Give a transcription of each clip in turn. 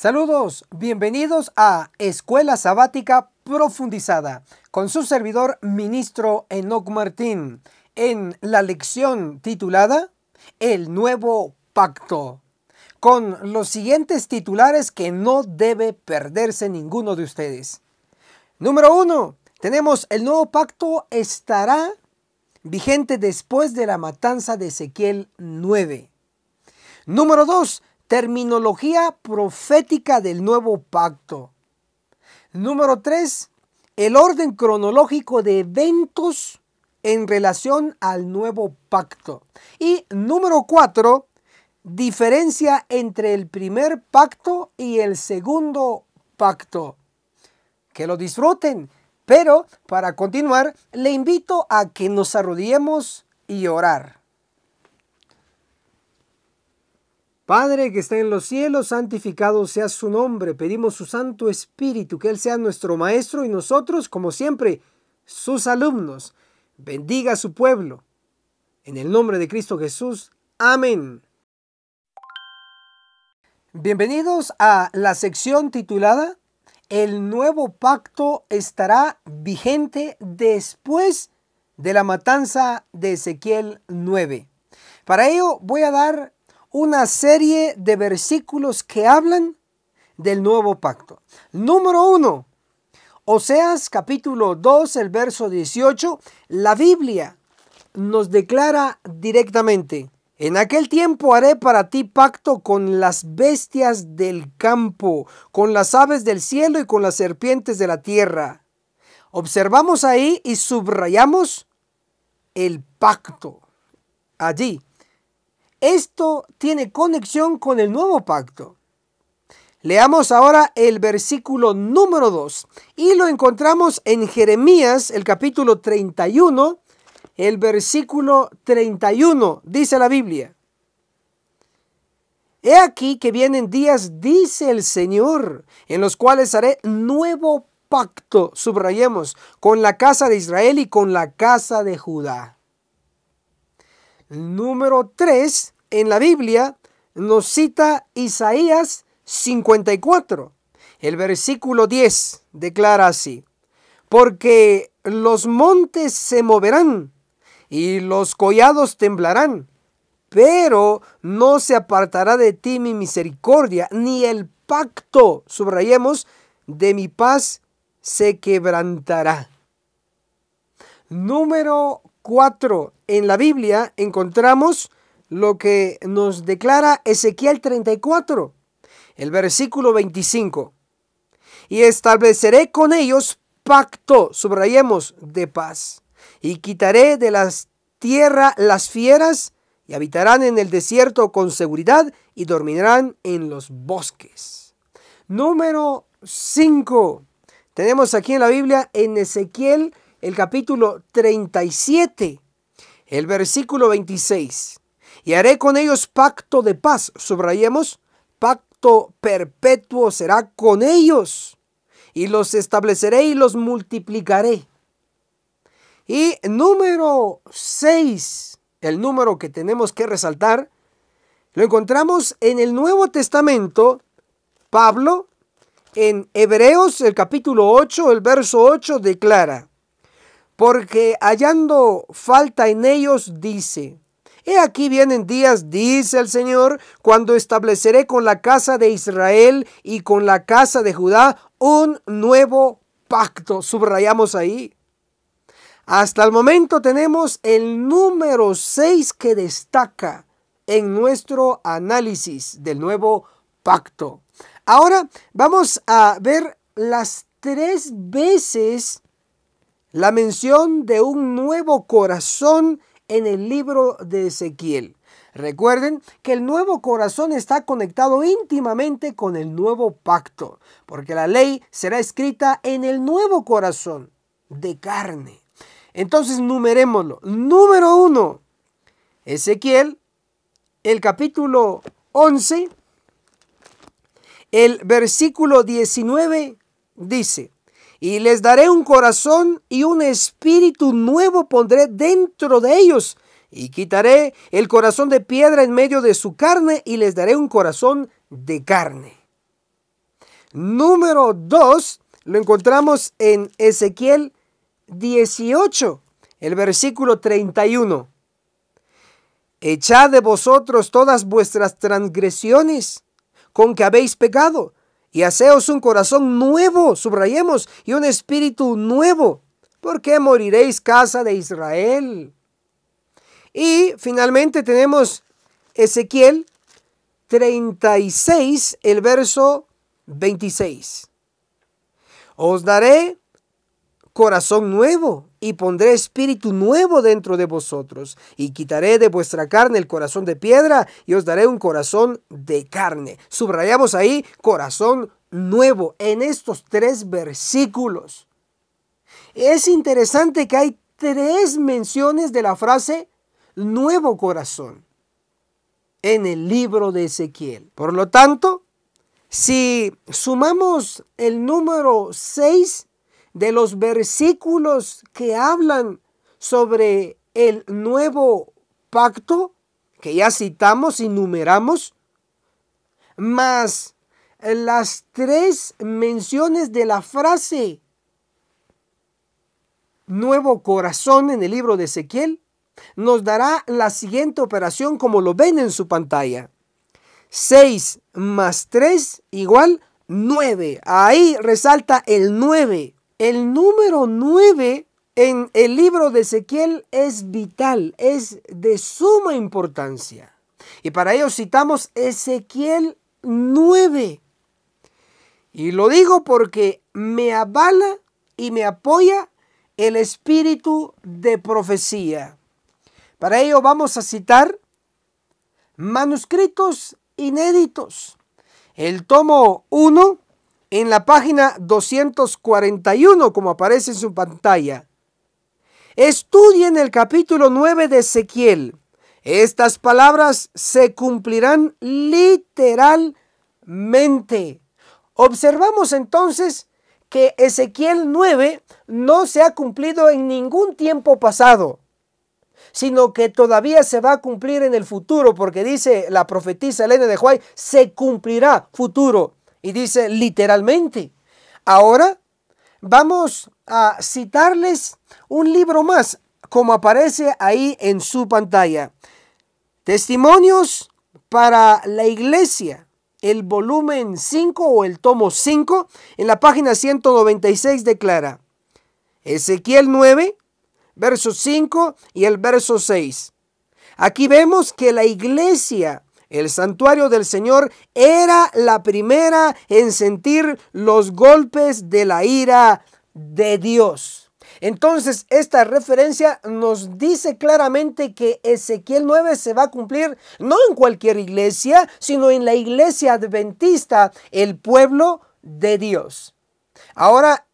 Saludos, bienvenidos a Escuela Sabática Profundizada con su servidor ministro Enoc Martín en la lección titulada El Nuevo Pacto con los siguientes titulares que no debe perderse ninguno de ustedes. Número uno, tenemos el nuevo pacto estará vigente después de la matanza de Ezequiel 9. Número dos. Terminología profética del nuevo pacto. Número 3. El orden cronológico de eventos en relación al nuevo pacto. Y número 4. Diferencia entre el primer pacto y el segundo pacto. Que lo disfruten. Pero para continuar, le invito a que nos arrodillemos y orar. Padre que está en los cielos, santificado sea su nombre. Pedimos su Santo Espíritu, que Él sea nuestro Maestro y nosotros, como siempre, sus alumnos. Bendiga a su pueblo. En el nombre de Cristo Jesús. Amén. Bienvenidos a la sección titulada El nuevo pacto estará vigente después de la matanza de Ezequiel 9. Para ello voy a dar una serie de versículos que hablan del nuevo pacto. Número uno, Oseas capítulo 2, el verso 18, la Biblia nos declara directamente, en aquel tiempo haré para ti pacto con las bestias del campo, con las aves del cielo y con las serpientes de la tierra. Observamos ahí y subrayamos el pacto allí esto tiene conexión con el nuevo pacto. Leamos ahora el versículo número 2 y lo encontramos en Jeremías, el capítulo 31, el versículo 31, dice la Biblia. He aquí que vienen días, dice el Señor, en los cuales haré nuevo pacto, subrayemos, con la casa de Israel y con la casa de Judá número 3 en la Biblia nos cita Isaías 54. El versículo 10 declara así, porque los montes se moverán y los collados temblarán, pero no se apartará de ti mi misericordia, ni el pacto, subrayemos, de mi paz se quebrantará. Número 4 en la Biblia encontramos lo que nos declara Ezequiel 34, el versículo 25. Y estableceré con ellos pacto, subrayemos, de paz. Y quitaré de las tierra las fieras y habitarán en el desierto con seguridad y dormirán en los bosques. Número 5. Tenemos aquí en la Biblia en Ezequiel el capítulo 37, el versículo 26. Y haré con ellos pacto de paz, subrayemos, pacto perpetuo será con ellos. Y los estableceré y los multiplicaré. Y número 6, el número que tenemos que resaltar, lo encontramos en el Nuevo Testamento, Pablo, en Hebreos, el capítulo 8, el verso 8, declara, porque hallando falta en ellos, dice, He aquí vienen días, dice el Señor, cuando estableceré con la casa de Israel y con la casa de Judá un nuevo pacto. Subrayamos ahí. Hasta el momento tenemos el número 6 que destaca en nuestro análisis del nuevo pacto. Ahora vamos a ver las tres veces la mención de un nuevo corazón en el libro de Ezequiel. Recuerden que el nuevo corazón está conectado íntimamente con el nuevo pacto, porque la ley será escrita en el nuevo corazón de carne. Entonces numerémoslo. Número uno, Ezequiel, el capítulo 11, el versículo 19 dice, y les daré un corazón y un espíritu nuevo pondré dentro de ellos, y quitaré el corazón de piedra en medio de su carne y les daré un corazón de carne. Número 2 lo encontramos en Ezequiel 18, el versículo 31. Echad de vosotros todas vuestras transgresiones con que habéis pecado y haceos un corazón nuevo, subrayemos, y un espíritu nuevo. porque moriréis casa de Israel? Y finalmente tenemos Ezequiel 36, el verso 26. Os daré corazón nuevo y pondré espíritu nuevo dentro de vosotros, y quitaré de vuestra carne el corazón de piedra, y os daré un corazón de carne. Subrayamos ahí corazón nuevo en estos tres versículos. Es interesante que hay tres menciones de la frase nuevo corazón en el libro de Ezequiel. Por lo tanto, si sumamos el número 6, de los versículos que hablan sobre el nuevo pacto que ya citamos y numeramos, más las tres menciones de la frase nuevo corazón en el libro de Ezequiel, nos dará la siguiente operación como lo ven en su pantalla. 6 más 3 igual 9. Ahí resalta el 9. El número 9 en el libro de Ezequiel es vital, es de suma importancia. Y para ello citamos Ezequiel 9. Y lo digo porque me avala y me apoya el espíritu de profecía. Para ello vamos a citar manuscritos inéditos. El tomo 1 en la página 241, como aparece en su pantalla. Estudien el capítulo 9 de Ezequiel. Estas palabras se cumplirán literalmente. Observamos entonces que Ezequiel 9 no se ha cumplido en ningún tiempo pasado, sino que todavía se va a cumplir en el futuro, porque dice la profetisa Elena de Juárez, se cumplirá futuro. Y dice literalmente. Ahora vamos a citarles un libro más, como aparece ahí en su pantalla. Testimonios para la Iglesia, el volumen 5 o el tomo 5, en la página 196 declara Ezequiel 9, verso 5 y el verso 6. Aquí vemos que la iglesia el santuario del Señor era la primera en sentir los golpes de la ira de Dios. Entonces, esta referencia nos dice claramente que Ezequiel 9 se va a cumplir no en cualquier iglesia, sino en la iglesia adventista, el pueblo de Dios. Ahora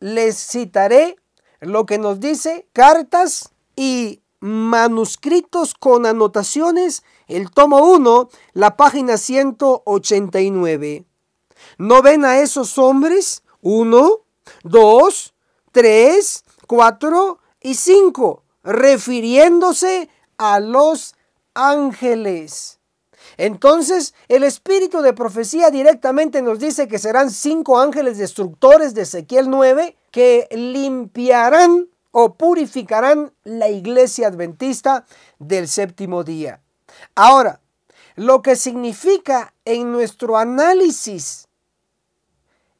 les citaré lo que nos dice Cartas y Manuscritos con anotaciones, el tomo 1, la página 189. ¿No ven a esos hombres? 1, 2, 3, 4 y 5, refiriéndose a los ángeles. Entonces, el espíritu de profecía directamente nos dice que serán cinco ángeles destructores de Ezequiel 9 que limpiarán o purificarán la iglesia adventista del séptimo día. Ahora, lo que significa en nuestro análisis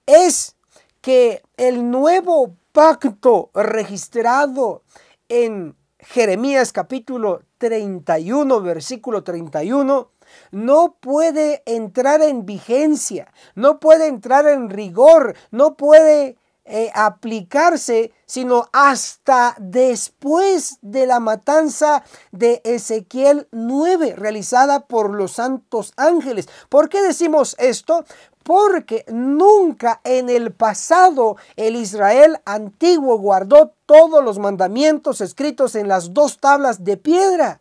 es que el nuevo pacto registrado en Jeremías capítulo 31, versículo 31, no puede entrar en vigencia, no puede entrar en rigor, no puede eh, aplicarse, sino hasta después de la matanza de Ezequiel 9 realizada por los santos ángeles. ¿Por qué decimos esto? Porque nunca en el pasado el Israel antiguo guardó todos los mandamientos escritos en las dos tablas de piedra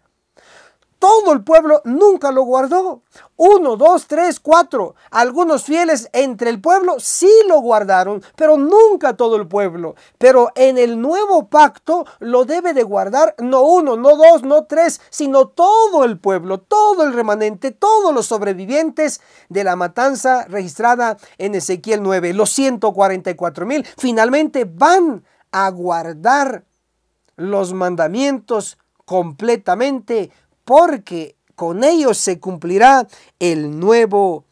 todo el pueblo nunca lo guardó. Uno, dos, tres, cuatro. Algunos fieles entre el pueblo sí lo guardaron, pero nunca todo el pueblo. Pero en el nuevo pacto lo debe de guardar no uno, no dos, no tres, sino todo el pueblo, todo el remanente, todos los sobrevivientes de la matanza registrada en Ezequiel 9. Los 144 mil finalmente van a guardar los mandamientos completamente porque con ellos se cumplirá el nuevo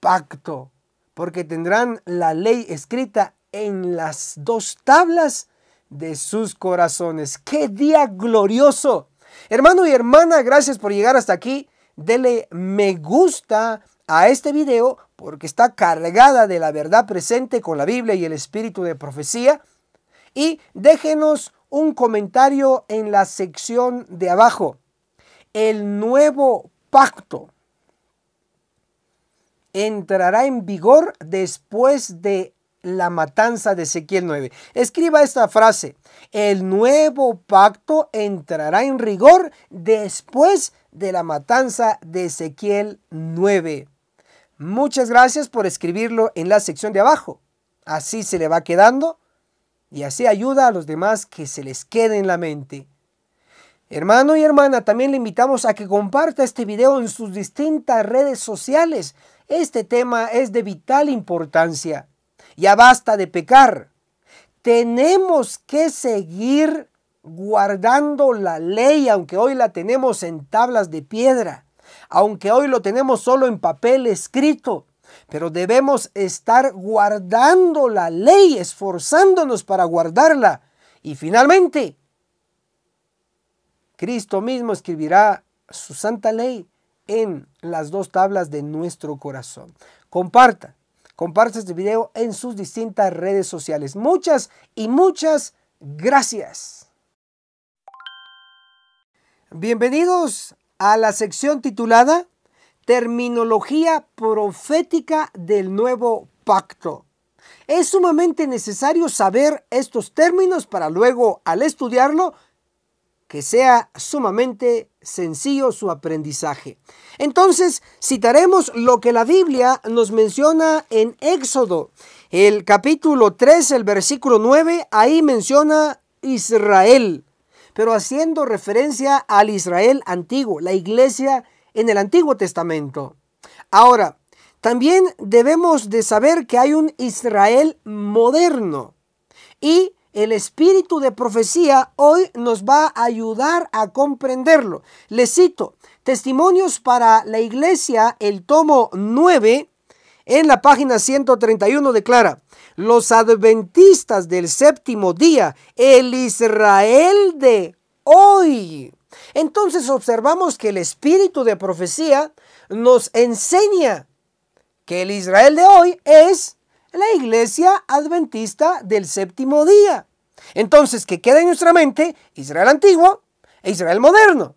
pacto, porque tendrán la ley escrita en las dos tablas de sus corazones. ¡Qué día glorioso! Hermano y hermana, gracias por llegar hasta aquí. Dele me gusta a este video porque está cargada de la verdad presente con la Biblia y el espíritu de profecía. Y déjenos un comentario en la sección de abajo el nuevo pacto entrará en vigor después de la matanza de Ezequiel 9. Escriba esta frase. El nuevo pacto entrará en rigor después de la matanza de Ezequiel 9. Muchas gracias por escribirlo en la sección de abajo. Así se le va quedando y así ayuda a los demás que se les quede en la mente. Hermano y hermana, también le invitamos a que comparta este video en sus distintas redes sociales. Este tema es de vital importancia. Ya basta de pecar. Tenemos que seguir guardando la ley, aunque hoy la tenemos en tablas de piedra, aunque hoy lo tenemos solo en papel escrito. Pero debemos estar guardando la ley, esforzándonos para guardarla. Y finalmente, Cristo mismo escribirá su santa ley en las dos tablas de nuestro corazón. Comparta, comparte este video en sus distintas redes sociales. Muchas y muchas gracias. Bienvenidos a la sección titulada Terminología profética del nuevo pacto. Es sumamente necesario saber estos términos para luego, al estudiarlo, que sea sumamente sencillo su aprendizaje. Entonces, citaremos lo que la Biblia nos menciona en Éxodo, el capítulo 3, el versículo 9, ahí menciona Israel, pero haciendo referencia al Israel antiguo, la iglesia en el Antiguo Testamento. Ahora, también debemos de saber que hay un Israel moderno y el espíritu de profecía hoy nos va a ayudar a comprenderlo. Les cito Testimonios para la Iglesia, el tomo 9, en la página 131 declara, los adventistas del séptimo día, el Israel de hoy. Entonces observamos que el espíritu de profecía nos enseña que el Israel de hoy es la iglesia adventista del séptimo día. Entonces, que queda en nuestra mente Israel antiguo e Israel moderno.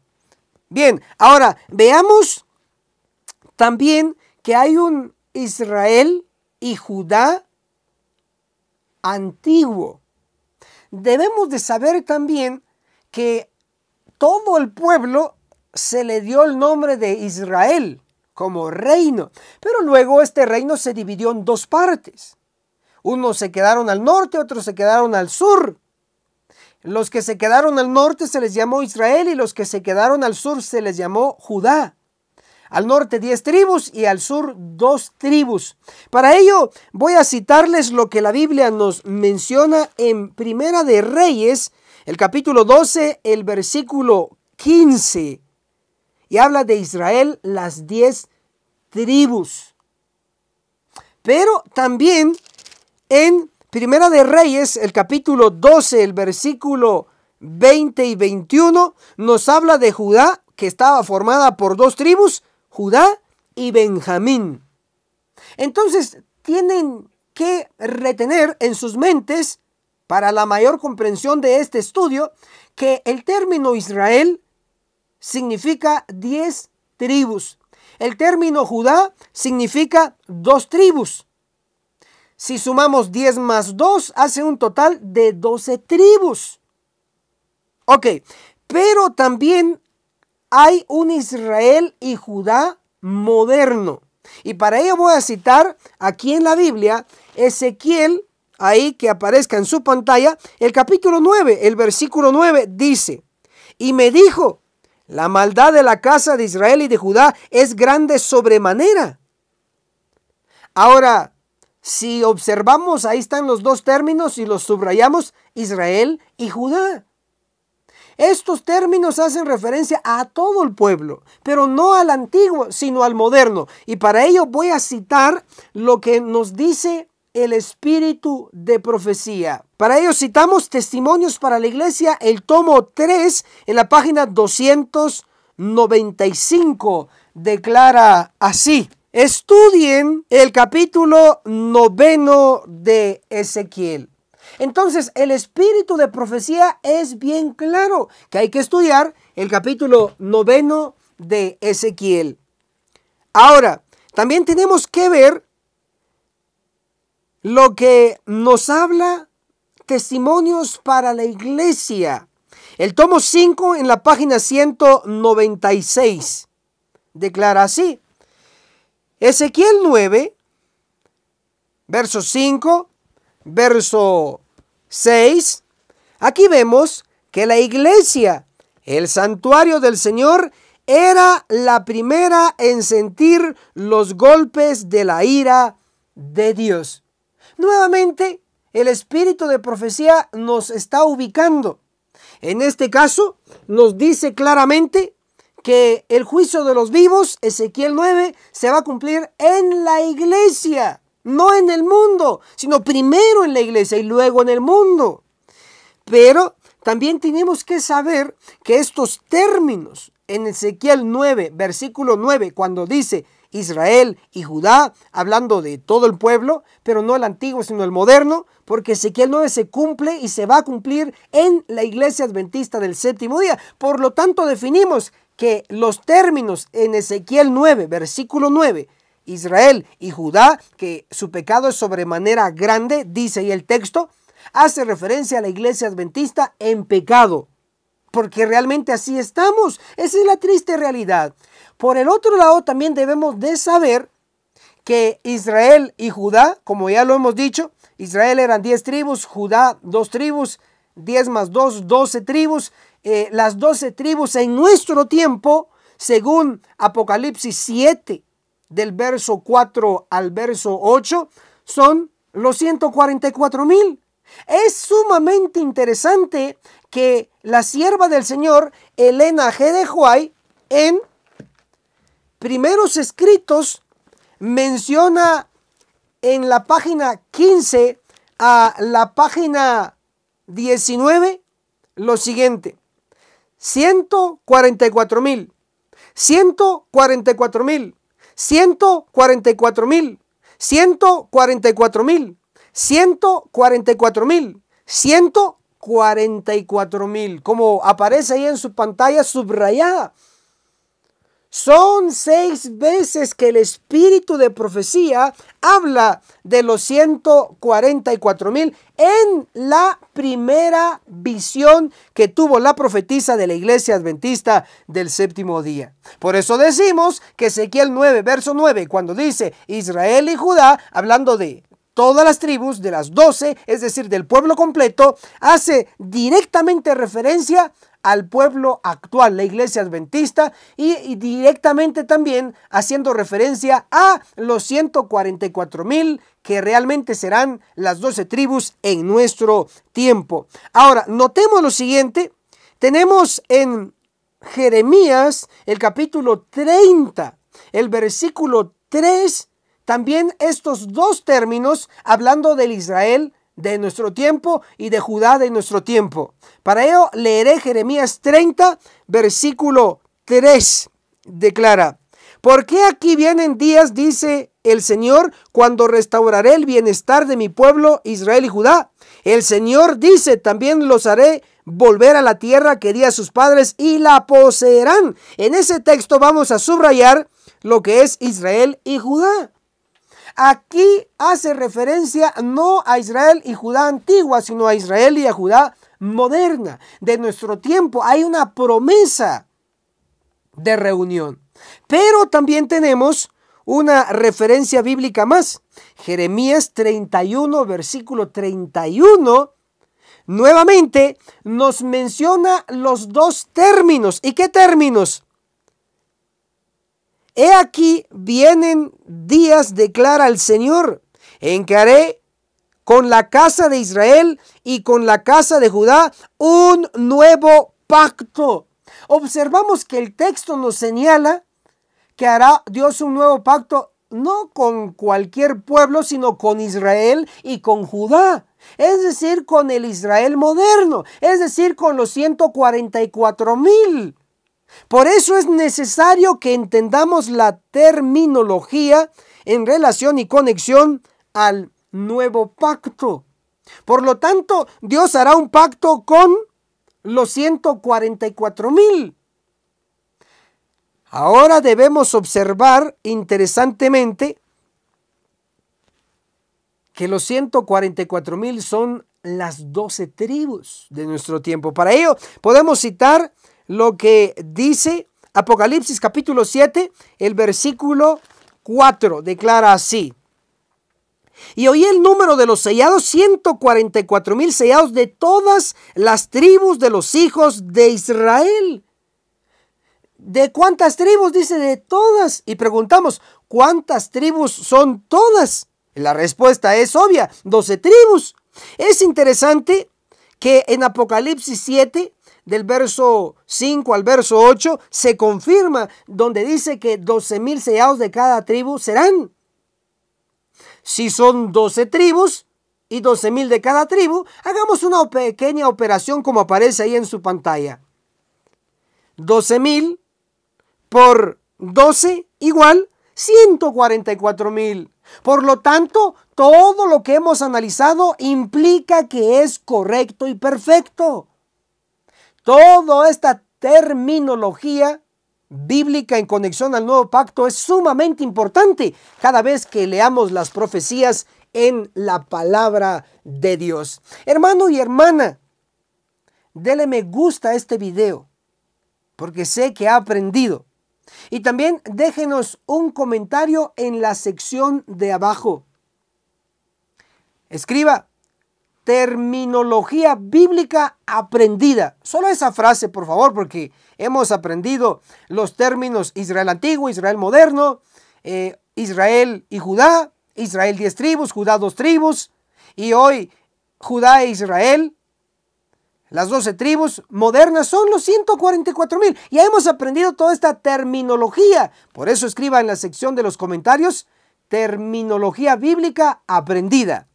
Bien, ahora veamos también que hay un Israel y Judá antiguo. Debemos de saber también que todo el pueblo se le dio el nombre de Israel como reino. Pero luego este reino se dividió en dos partes. Unos se quedaron al norte, otros se quedaron al sur. Los que se quedaron al norte se les llamó Israel y los que se quedaron al sur se les llamó Judá. Al norte diez tribus y al sur dos tribus. Para ello voy a citarles lo que la Biblia nos menciona en Primera de Reyes, el capítulo 12, el versículo 15 y habla de Israel, las diez tribus. Pero también en Primera de Reyes, el capítulo 12, el versículo 20 y 21, nos habla de Judá, que estaba formada por dos tribus, Judá y Benjamín. Entonces, tienen que retener en sus mentes, para la mayor comprensión de este estudio, que el término Israel significa 10 tribus. El término Judá significa dos tribus. Si sumamos 10 más 2, hace un total de 12 tribus. Ok, pero también hay un Israel y Judá moderno. Y para ello voy a citar aquí en la Biblia Ezequiel, ahí que aparezca en su pantalla, el capítulo 9, el versículo 9 dice, y me dijo, la maldad de la casa de Israel y de Judá es grande sobremanera. Ahora, si observamos, ahí están los dos términos y los subrayamos, Israel y Judá. Estos términos hacen referencia a todo el pueblo, pero no al antiguo, sino al moderno. Y para ello voy a citar lo que nos dice el espíritu de profecía. Para ello citamos Testimonios para la Iglesia, el tomo 3, en la página 295, declara así. Estudien el capítulo noveno de Ezequiel. Entonces, el espíritu de profecía es bien claro que hay que estudiar el capítulo noveno de Ezequiel. Ahora, también tenemos que ver lo que nos habla Testimonios para la Iglesia. El tomo 5 en la página 196 declara así. Ezequiel 9, verso 5, verso 6. Aquí vemos que la iglesia, el santuario del Señor, era la primera en sentir los golpes de la ira de Dios. Nuevamente, el espíritu de profecía nos está ubicando. En este caso, nos dice claramente que el juicio de los vivos, Ezequiel 9, se va a cumplir en la iglesia, no en el mundo, sino primero en la iglesia y luego en el mundo. Pero también tenemos que saber que estos términos en Ezequiel 9, versículo 9, cuando dice Israel y Judá, hablando de todo el pueblo, pero no el antiguo, sino el moderno, porque Ezequiel 9 se cumple y se va a cumplir en la iglesia adventista del séptimo día. Por lo tanto, definimos que los términos en Ezequiel 9, versículo 9, Israel y Judá, que su pecado es sobremanera grande, dice ahí el texto, hace referencia a la iglesia adventista en pecado, porque realmente así estamos. Esa es la triste realidad. Por el otro lado, también debemos de saber que Israel y Judá, como ya lo hemos dicho, Israel eran 10 tribus, Judá 2 tribus, 10 más 2, 12 tribus. Eh, las 12 tribus en nuestro tiempo, según Apocalipsis 7, del verso 4 al verso 8, son los 144 mil. Es sumamente interesante que la sierva del Señor, Elena G. de Huay, en primeros escritos menciona en la página 15 a la página 19 lo siguiente. 144 mil, 144 mil, 144 mil, 144 mil, 144 mil, 144 mil, como aparece ahí en su pantalla subrayada. Son seis veces que el espíritu de profecía habla de los 144 mil en la primera visión que tuvo la profetisa de la iglesia adventista del séptimo día. Por eso decimos que Ezequiel 9, verso 9, cuando dice Israel y Judá, hablando de todas las tribus de las doce, es decir, del pueblo completo, hace directamente referencia al pueblo actual, la iglesia adventista, y, directamente también haciendo referencia a los 144 mil que realmente serán las 12 tribus en nuestro tiempo. Ahora, notemos lo siguiente, tenemos en Jeremías el capítulo 30, el versículo 3, también estos dos términos hablando del Israel de nuestro tiempo y de Judá de nuestro tiempo. Para ello leeré Jeremías 30, versículo 3. Declara, ¿Por qué aquí vienen días, dice el Señor, cuando restauraré el bienestar de mi pueblo Israel y Judá. El Señor dice, también los haré volver a la tierra que di a sus padres y la poseerán. En ese texto vamos a subrayar lo que es Israel y Judá. Aquí hace referencia no a Israel y Judá antigua, sino a Israel y a Judá moderna de nuestro tiempo. Hay una promesa de reunión. Pero también tenemos una referencia bíblica más. Jeremías 31, versículo 31, nuevamente nos menciona los dos términos. ¿Y qué términos? He aquí vienen días, declara el Señor, en que haré con la casa de Israel y con la casa de Judá un nuevo pacto. Observamos que el texto nos señala que hará Dios un nuevo pacto no con cualquier pueblo, sino con Israel y con Judá. Es decir, con el Israel moderno, es decir, con los 144 mil. Por eso es necesario que entendamos la terminología en relación y conexión al nuevo pacto. Por lo tanto, Dios hará un pacto con los 144 mil. Ahora debemos observar interesantemente que los 144 mil son las 12 tribus de nuestro tiempo. Para ello podemos citar lo que dice Apocalipsis capítulo 7, el versículo 4, declara así. Y oí el número de los sellados, 144 mil sellados de todas las tribus de los hijos de Israel. ¿De cuántas tribus? Dice de todas. Y preguntamos, ¿cuántas tribus son todas? La respuesta es obvia, 12 tribus. Es interesante que en Apocalipsis 7 del verso 5 al verso 8 se confirma donde dice que 12 mil sellados de cada tribu serán. Si son 12 tribus y 12 mil de cada tribu, hagamos una pequeña operación como aparece ahí en su pantalla. 12 mil por 12 igual 144 mil. Por lo tanto, todo lo que hemos analizado implica que es correcto y perfecto. Toda esta terminología bíblica en conexión al nuevo pacto es sumamente importante cada vez que leamos las profecías en la palabra de Dios. Hermano y hermana, dele me gusta a este video porque sé que ha aprendido. Y también déjenos un comentario en la sección de abajo. Escriba, terminología bíblica aprendida. Solo esa frase, por favor, porque hemos aprendido los términos Israel antiguo, Israel moderno, eh, Israel y Judá, Israel diez tribus, Judá dos tribus, y hoy Judá e Israel, las doce tribus modernas son los 144 mil. Ya hemos aprendido toda esta terminología. Por eso escriba en la sección de los comentarios terminología bíblica aprendida.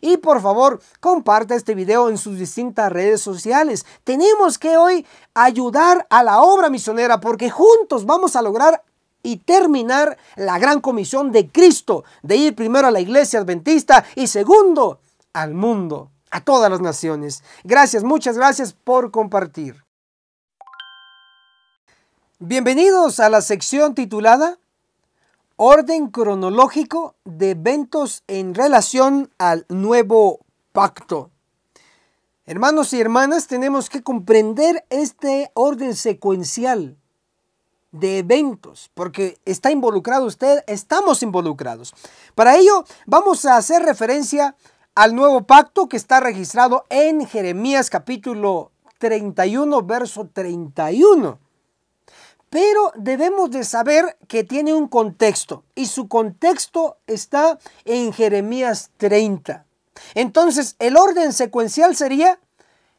Y por favor, comparta este video en sus distintas redes sociales. Tenemos que hoy ayudar a la obra misionera porque juntos vamos a lograr y terminar la gran comisión de Cristo, de ir primero a la iglesia adventista y segundo al mundo, a todas las naciones. Gracias, muchas gracias por compartir. Bienvenidos a la sección titulada orden cronológico de eventos en relación al nuevo pacto. Hermanos y hermanas, tenemos que comprender este orden secuencial de eventos, porque está involucrado usted, estamos involucrados. Para ello, vamos a hacer referencia al nuevo pacto que está registrado en Jeremías capítulo 31, verso 31 pero debemos de saber que tiene un contexto y su contexto está en Jeremías 30. Entonces, el orden secuencial sería,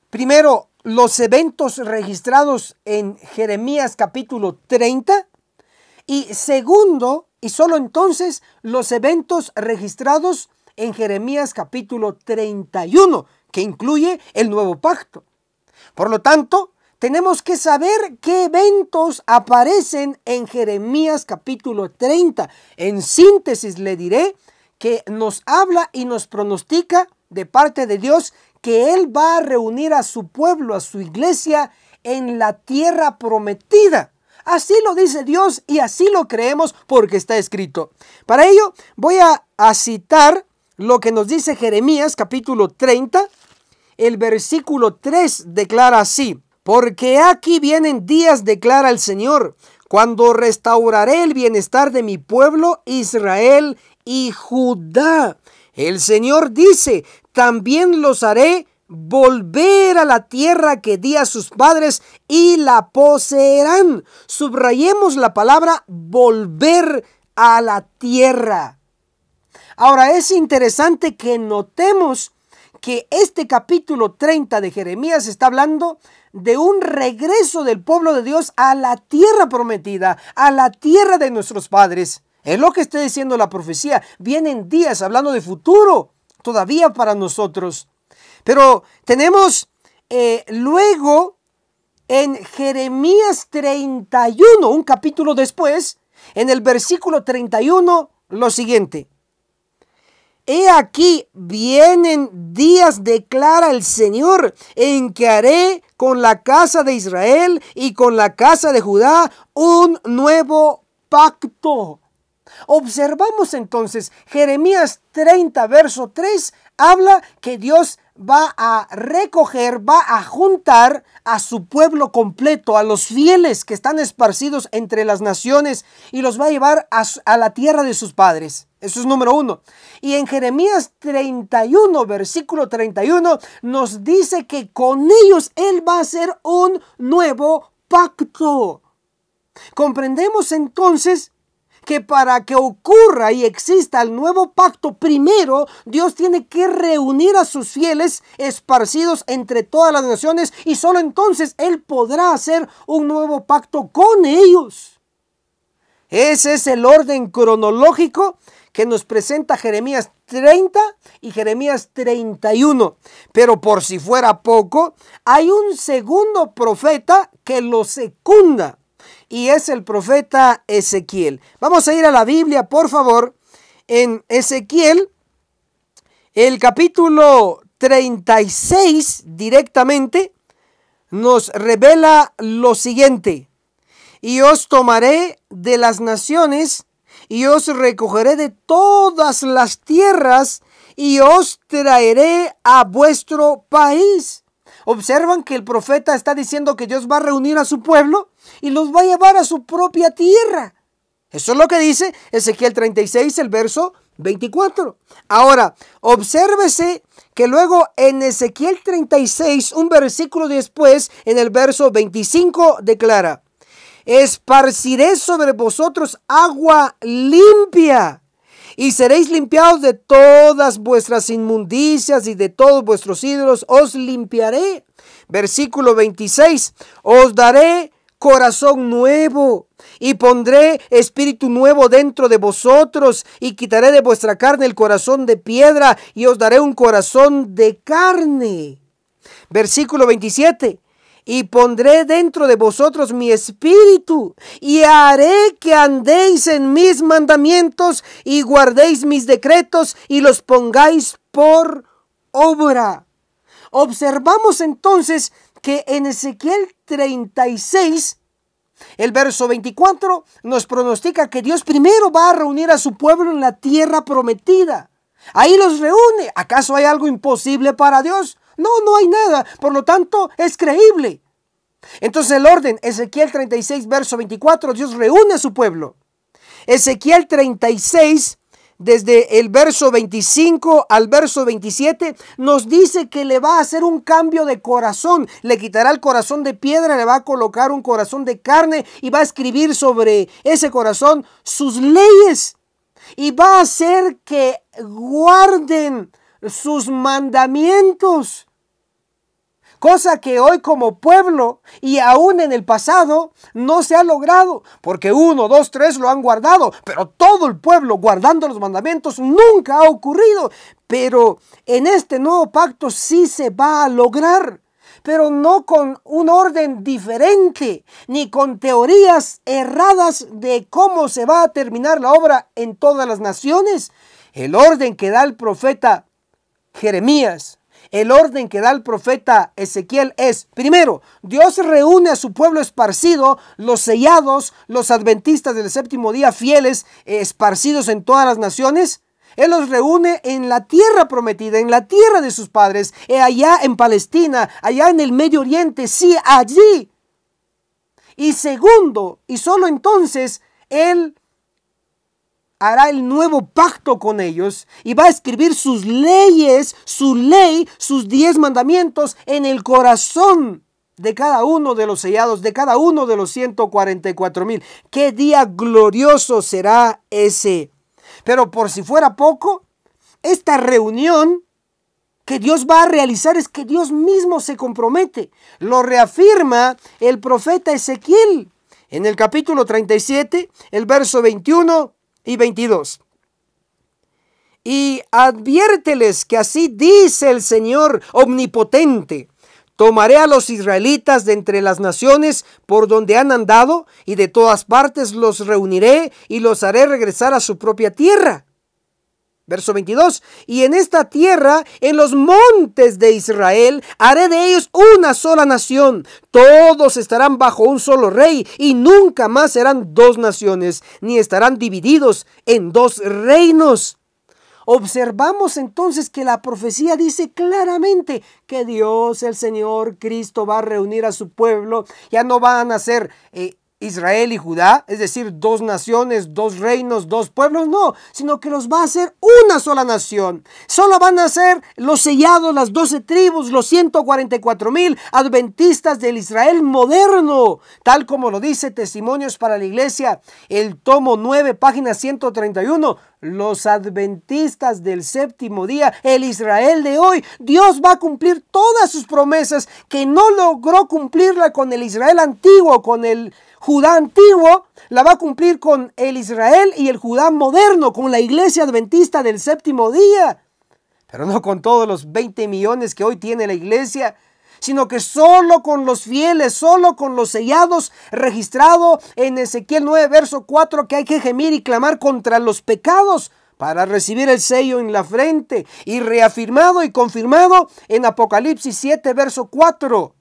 primero, los eventos registrados en Jeremías capítulo 30 y segundo, y solo entonces, los eventos registrados en Jeremías capítulo 31, que incluye el nuevo pacto. Por lo tanto, tenemos que saber qué eventos aparecen en Jeremías capítulo 30. En síntesis le diré que nos habla y nos pronostica de parte de Dios que Él va a reunir a su pueblo, a su iglesia, en la tierra prometida. Así lo dice Dios y así lo creemos porque está escrito. Para ello voy a, citar lo que nos dice Jeremías capítulo 30. El versículo 3 declara así. Porque aquí vienen días, declara el Señor, cuando restauraré el bienestar de mi pueblo Israel y Judá. El Señor dice, también los haré volver a la tierra que di a sus padres y la poseerán. Subrayemos la palabra volver a la tierra. Ahora es interesante que notemos que este capítulo 30 de Jeremías está hablando de un regreso del pueblo de Dios a la tierra prometida, a la tierra de nuestros padres. Es lo que está diciendo la profecía. Vienen días hablando de futuro todavía para nosotros. Pero tenemos eh, luego en Jeremías 31, un capítulo después, en el versículo 31, lo siguiente. He aquí vienen días, declara el Señor, en que haré con la casa de Israel y con la casa de Judá un nuevo pacto. Observamos entonces, Jeremías 30, verso 3, habla que Dios va a recoger, va a juntar a su pueblo completo, a los fieles que están esparcidos entre las naciones, y los va a llevar a, a la tierra de sus padres. Eso es número uno. Y en Jeremías 31, versículo 31, nos dice que con ellos Él va a hacer un nuevo pacto. Comprendemos entonces que para que ocurra y exista el nuevo pacto, primero Dios tiene que reunir a sus fieles esparcidos entre todas las naciones y solo entonces Él podrá hacer un nuevo pacto con ellos. Ese es el orden cronológico que nos presenta Jeremías 30 y Jeremías 31. Pero por si fuera poco, hay un segundo profeta que lo secunda y es el profeta Ezequiel. Vamos a ir a la Biblia, por favor, en Ezequiel, el capítulo 36 directamente, nos revela lo siguiente, y os tomaré de las naciones, y os recogeré de todas las tierras y os traeré a vuestro país. Observan que el profeta está diciendo que Dios va a reunir a su pueblo y los va a llevar a su propia tierra. Eso es lo que dice Ezequiel 36, el verso 24. Ahora, obsérvese que luego en Ezequiel 36, un versículo después, en el verso 25, declara, esparciré sobre vosotros agua limpia y seréis limpiados de todas vuestras inmundicias y de todos vuestros ídolos, os limpiaré. Versículo 26, os daré corazón nuevo y pondré espíritu nuevo dentro de vosotros y quitaré de vuestra carne el corazón de piedra y os daré un corazón de carne. Versículo 27 y pondré dentro de vosotros mi espíritu, y haré que andéis en mis mandamientos y guardéis mis decretos y los pongáis por obra. Observamos entonces que en Ezequiel 36, el verso 24, nos pronostica que Dios primero va a reunir a su pueblo en la tierra prometida. Ahí los reúne. ¿Acaso hay algo imposible para Dios? No, no hay nada. Por lo tanto, es creíble. Entonces el orden, Ezequiel 36, verso 24, Dios reúne a su pueblo. Ezequiel 36, desde el verso 25 al verso 27, nos dice que le va a hacer un cambio de corazón. Le quitará el corazón de piedra, le va a colocar un corazón de carne y va a escribir sobre ese corazón sus leyes. Y va a hacer que guarden sus mandamientos. Cosa que hoy como pueblo y aún en el pasado no se ha logrado, porque uno, dos, tres lo han guardado, pero todo el pueblo guardando los mandamientos nunca ha ocurrido. Pero en este nuevo pacto sí se va a lograr pero no con un orden diferente, ni con teorías erradas de cómo se va a terminar la obra en todas las naciones. El orden que da el profeta Jeremías, el orden que da el profeta Ezequiel es, primero, Dios reúne a su pueblo esparcido, los sellados, los adventistas del séptimo día fieles, eh, esparcidos en todas las naciones. Él los reúne en la tierra prometida, en la tierra de sus padres, eh, allá en Palestina, allá en el Medio Oriente, sí, allí. Y segundo, y solo entonces, Él hará el nuevo pacto con ellos y va a escribir sus leyes, su ley, sus diez mandamientos en el corazón de cada uno de los sellados, de cada uno de los 144 mil. Qué día glorioso será ese. Pero por si fuera poco, esta reunión que Dios va a realizar es que Dios mismo se compromete. Lo reafirma el profeta Ezequiel en el capítulo 37, el verso 21 y 22. Y adviérteles que así dice el Señor omnipotente. Tomaré a los israelitas de entre las naciones por donde han andado, y de todas partes los reuniré y los haré regresar a su propia tierra. Verso 22, y en esta tierra, en los montes de Israel, haré de ellos una sola nación. Todos estarán bajo un solo rey y nunca más serán dos naciones, ni estarán divididos en dos reinos. Observamos entonces que la profecía dice claramente que Dios, el Señor Cristo, va a reunir a su pueblo. Ya no van a ser eh, Israel y Judá, es decir, dos naciones, dos reinos, dos pueblos, no, sino que los va a hacer una sola nación. Solo van a ser los sellados, las doce tribus, los 144 mil adventistas del Israel moderno, tal como lo dice Testimonios para la Iglesia, el tomo 9, página 131, los adventistas del séptimo día, el Israel de hoy. Dios va a cumplir todas sus promesas que no logró cumplirla con el Israel antiguo, con el Judá antiguo la va a cumplir con el Israel y el Judá moderno, con la iglesia adventista del séptimo día. Pero no con todos los 20 millones que hoy tiene la iglesia, sino que solo con los fieles, solo con los sellados, registrado en Ezequiel 9, verso 4, que hay que gemir y clamar contra los pecados para recibir el sello en la frente y reafirmado y confirmado en Apocalipsis 7, verso 4.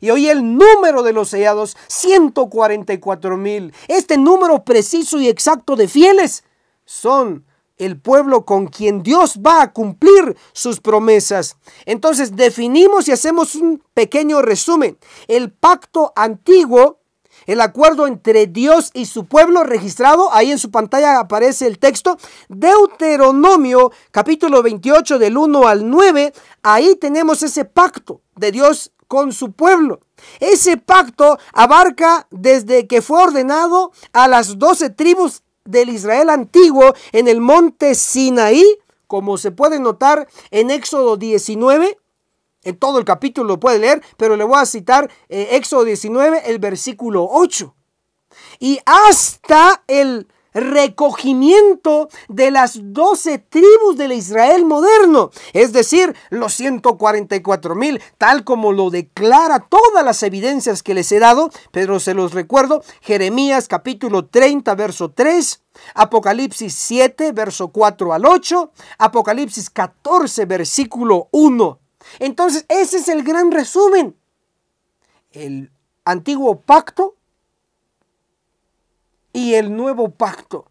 Y hoy el número de los sellados, 144 mil. Este número preciso y exacto de fieles son el pueblo con quien Dios va a cumplir sus promesas. Entonces definimos y hacemos un pequeño resumen. El pacto antiguo el acuerdo entre Dios y su pueblo registrado. Ahí en su pantalla aparece el texto. Deuteronomio capítulo 28 del 1 al 9. Ahí tenemos ese pacto de Dios con su pueblo. Ese pacto abarca desde que fue ordenado a las doce tribus del Israel antiguo en el monte Sinaí, como se puede notar en Éxodo 19. En todo el capítulo lo puede leer, pero le voy a citar eh, Éxodo 19, el versículo 8. Y hasta el recogimiento de las doce tribus del Israel moderno, es decir, los 144 mil, tal como lo declara todas las evidencias que les he dado, pero se los recuerdo, Jeremías capítulo 30, verso 3. Apocalipsis 7, verso 4 al 8, Apocalipsis 14, versículo 1. Entonces, ese es el gran resumen. El antiguo pacto y el nuevo pacto.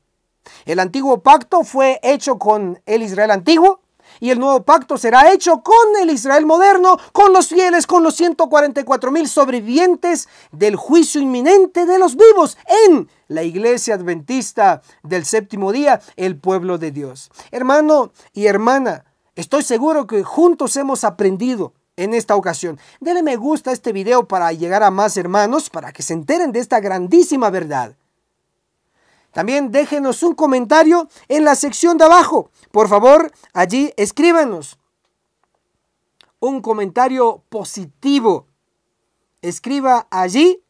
El antiguo pacto fue hecho con el Israel antiguo y el nuevo pacto será hecho con el Israel moderno, con los fieles, con los 144 mil sobrevivientes del juicio inminente de los vivos en la iglesia adventista del séptimo día, el pueblo de Dios. Hermano y hermana, estoy seguro que juntos hemos aprendido en esta ocasión. Denle me gusta a este video para llegar a más hermanos, para que se enteren de esta grandísima verdad. También déjenos un comentario en la sección de abajo. Por favor, allí escríbanos. Un comentario positivo. Escriba allí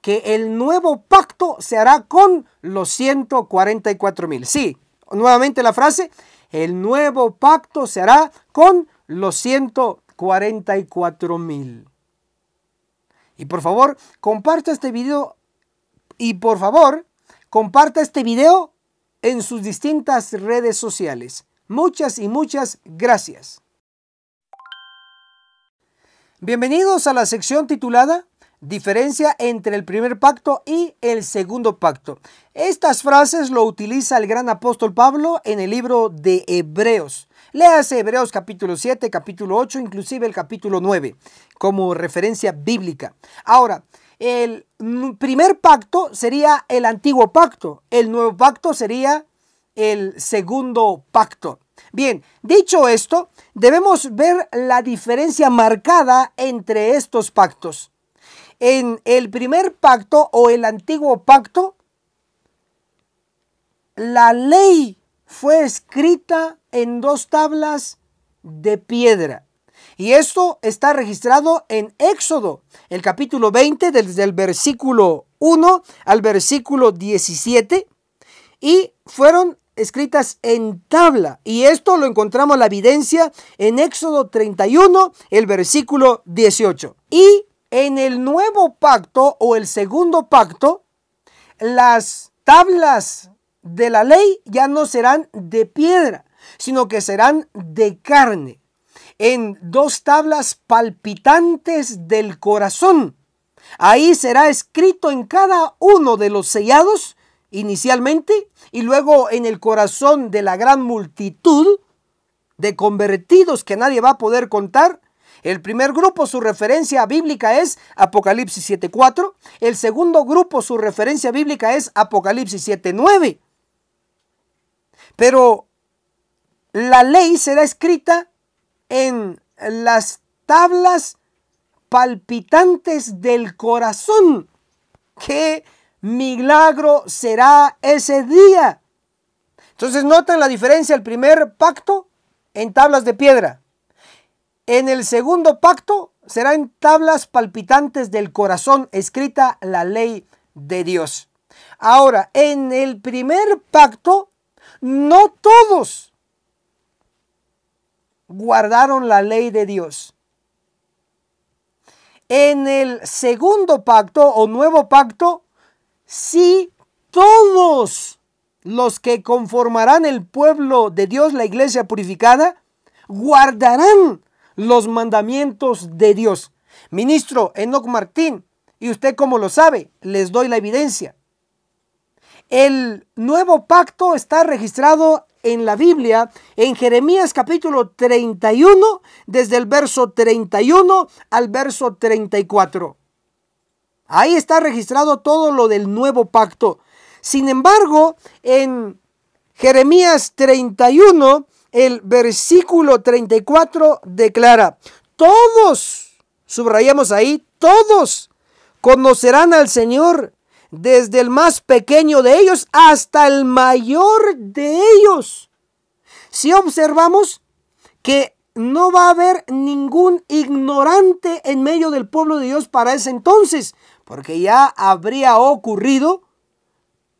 que el nuevo pacto se hará con los 144 mil. Sí, nuevamente la frase, el nuevo pacto se hará con los 144 mil. Y por favor, comparta este video y por favor, Comparta este video en sus distintas redes sociales. Muchas y muchas gracias. Bienvenidos a la sección titulada Diferencia entre el primer pacto y el segundo pacto. Estas frases lo utiliza el gran apóstol Pablo en el libro de Hebreos. Léase Hebreos capítulo 7, capítulo 8, inclusive el capítulo 9, como referencia bíblica. Ahora, el primer pacto sería el antiguo pacto, el nuevo pacto sería el segundo pacto. Bien, dicho esto, debemos ver la diferencia marcada entre estos pactos. En el primer pacto o el antiguo pacto, la ley fue escrita en dos tablas de piedra. Y esto está registrado en Éxodo, el capítulo 20, desde el versículo 1 al versículo 17. Y fueron escritas en tabla. Y esto lo encontramos la evidencia en Éxodo 31, el versículo 18. Y en el nuevo pacto o el segundo pacto, las tablas de la ley ya no serán de piedra, sino que serán de carne en dos tablas palpitantes del corazón. Ahí será escrito en cada uno de los sellados inicialmente y luego en el corazón de la gran multitud de convertidos que nadie va a poder contar. El primer grupo, su referencia bíblica es Apocalipsis 7.4. El segundo grupo, su referencia bíblica es Apocalipsis 7.9. Pero la ley será escrita en las tablas palpitantes del corazón. ¡Qué milagro será ese día! Entonces notan la diferencia el primer pacto en tablas de piedra. En el segundo pacto será en tablas palpitantes del corazón escrita la ley de Dios. Ahora, en el primer pacto, no todos guardaron la ley de Dios. En el segundo pacto o nuevo pacto, sí todos los que conformarán el pueblo de Dios, la iglesia purificada, guardarán los mandamientos de Dios. Ministro Enoc Martín, y usted como lo sabe, les doy la evidencia. El nuevo pacto está registrado en la Biblia, en Jeremías capítulo 31, desde el verso 31 al verso 34. Ahí está registrado todo lo del nuevo pacto. Sin embargo, en Jeremías 31, el versículo 34 declara, todos, subrayamos ahí, todos conocerán al Señor desde el más pequeño de ellos hasta el mayor de ellos. Si observamos que no va a haber ningún ignorante en medio del pueblo de Dios para ese entonces, porque ya habría ocurrido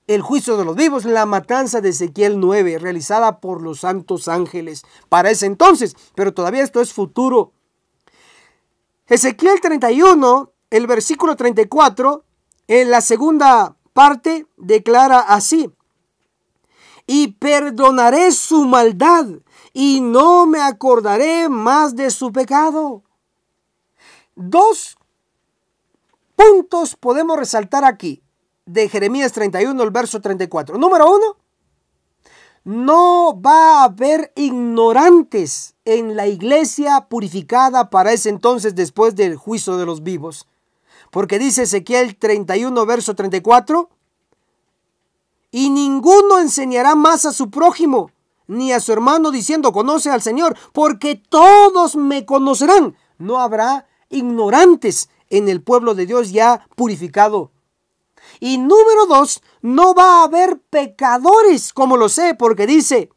el juicio de los vivos, la matanza de Ezequiel 9, realizada por los santos ángeles para ese entonces, pero todavía esto es futuro. Ezequiel 31, el versículo 34, en la segunda parte declara así, y perdonaré su maldad y no me acordaré más de su pecado. Dos puntos podemos resaltar aquí de Jeremías 31, el verso 34. Número uno, no va a haber ignorantes en la iglesia purificada para ese entonces después del juicio de los vivos. Porque dice Ezequiel 31, verso 34, y ninguno enseñará más a su prójimo ni a su hermano diciendo, conoce al Señor, porque todos me conocerán. No habrá ignorantes en el pueblo de Dios ya purificado. Y número dos, no va a haber pecadores, como lo sé, porque dice,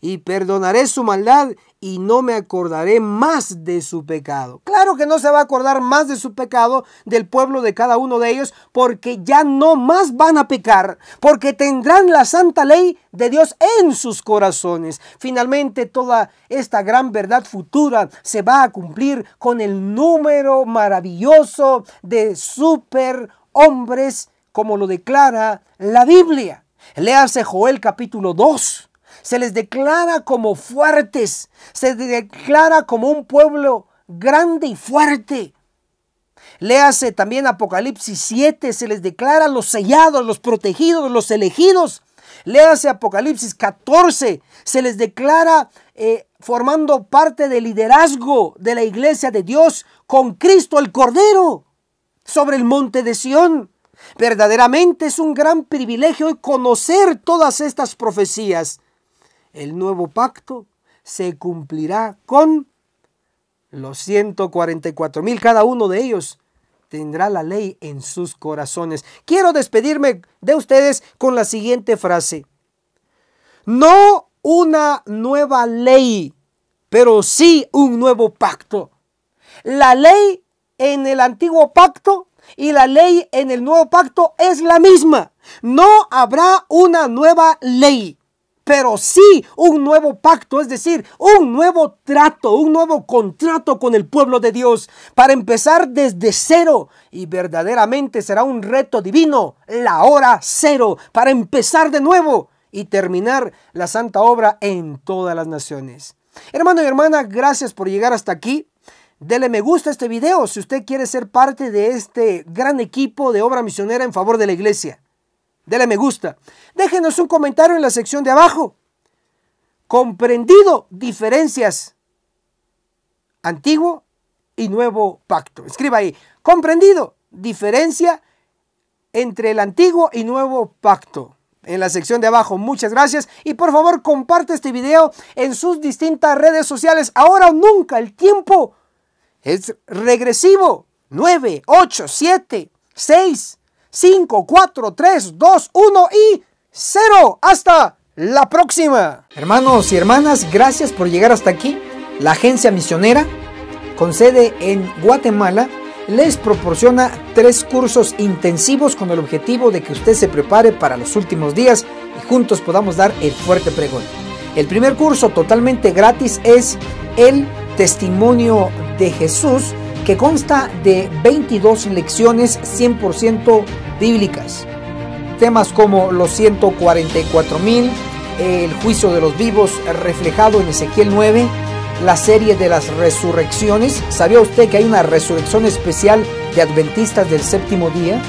y perdonaré su maldad y no me acordaré más de su pecado. Claro que no se va a acordar más de su pecado del pueblo de cada uno de ellos, porque ya no más van a pecar, porque tendrán la santa ley de Dios en sus corazones. Finalmente, toda esta gran verdad futura se va a cumplir con el número maravilloso de super hombres, como lo declara la Biblia. Léase Joel capítulo 2 se les declara como fuertes, se declara como un pueblo grande y fuerte. Léase también Apocalipsis 7, se les declara los sellados, los protegidos, los elegidos. Léase Apocalipsis 14, se les declara eh, formando parte del liderazgo de la iglesia de Dios con Cristo el Cordero sobre el monte de Sión. Verdaderamente es un gran privilegio conocer todas estas profecías el nuevo pacto se cumplirá con los 144 mil. Cada uno de ellos tendrá la ley en sus corazones. Quiero despedirme de ustedes con la siguiente frase. No una nueva ley, pero sí un nuevo pacto. La ley en el antiguo pacto y la ley en el nuevo pacto es la misma. No habrá una nueva ley pero sí un nuevo pacto, es decir, un nuevo trato, un nuevo contrato con el pueblo de Dios para empezar desde cero. Y verdaderamente será un reto divino, la hora cero, para empezar de nuevo y terminar la santa obra en todas las naciones. Hermano y hermana, gracias por llegar hasta aquí. Dele me gusta a este video si usted quiere ser parte de este gran equipo de obra misionera en favor de la iglesia. Dele me gusta. Déjenos un comentario en la sección de abajo. Comprendido diferencias antiguo y nuevo pacto. Escriba ahí. Comprendido diferencia entre el antiguo y nuevo pacto. En la sección de abajo, muchas gracias. Y por favor, comparte este video en sus distintas redes sociales. Ahora o nunca, el tiempo es regresivo. 9, 8, 7, 6, 5, 4, 3, 2, 1 y 0. Hasta la próxima. Hermanos y hermanas, gracias por llegar hasta aquí. La agencia misionera, con sede en Guatemala, les proporciona tres cursos intensivos con el objetivo de que usted se prepare para los últimos días y juntos podamos dar el fuerte pregón. El primer curso totalmente gratis es El Testimonio de Jesús que consta de 22 lecciones 100% bíblicas. Temas como los 144.000, el juicio de los vivos reflejado en Ezequiel 9, la serie de las resurrecciones. ¿Sabía usted que hay una resurrección especial de adventistas del séptimo día?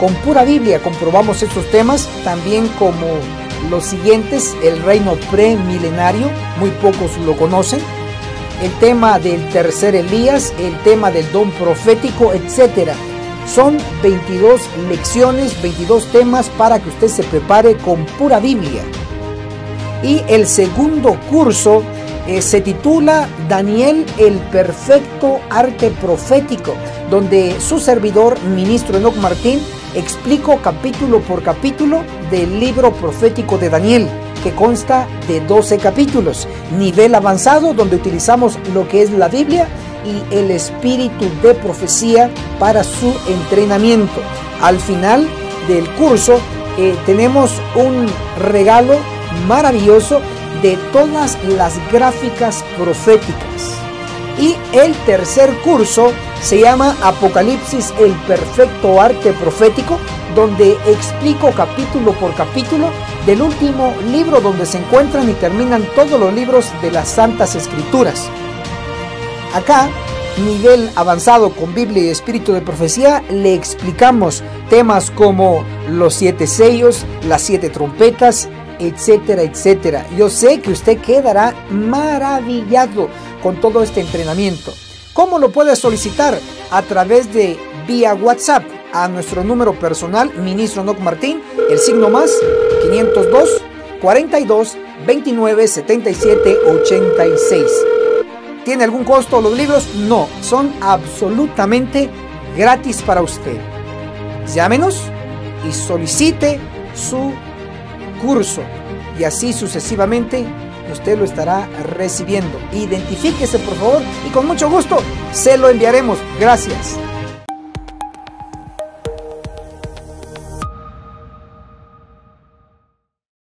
Con pura Biblia comprobamos estos temas, también como los siguientes, el reino premilenario, muy pocos lo conocen, el tema del tercer Elías, el tema del don profético, etc. Son 22 lecciones, 22 temas para que usted se prepare con pura Biblia. Y el segundo curso eh, se titula Daniel el perfecto arte profético, donde su servidor, ministro Enoch Martín, explico capítulo por capítulo del libro profético de Daniel que consta de 12 capítulos, nivel avanzado donde utilizamos lo que es la Biblia y el espíritu de profecía para su entrenamiento. Al final del curso eh, tenemos un regalo maravilloso de todas las gráficas proféticas. Y el tercer curso se llama Apocalipsis, el perfecto arte profético, donde explico capítulo por capítulo del último libro donde se encuentran y terminan todos los libros de las Santas Escrituras. Acá, Miguel avanzado con Biblia y Espíritu de Profecía, le explicamos temas como los siete sellos, las siete trompetas, etcétera, etcétera. Yo sé que usted quedará maravillado con todo este entrenamiento. ¿Cómo lo puede solicitar? A través de vía WhatsApp a nuestro número personal, ministro Noc Martín, el signo más 502 42 29 77 86. ¿Tiene algún costo los libros? No, son absolutamente gratis para usted. Llámenos y solicite su curso y así sucesivamente usted lo estará recibiendo. Identifíquese por favor y con mucho gusto se lo enviaremos. Gracias.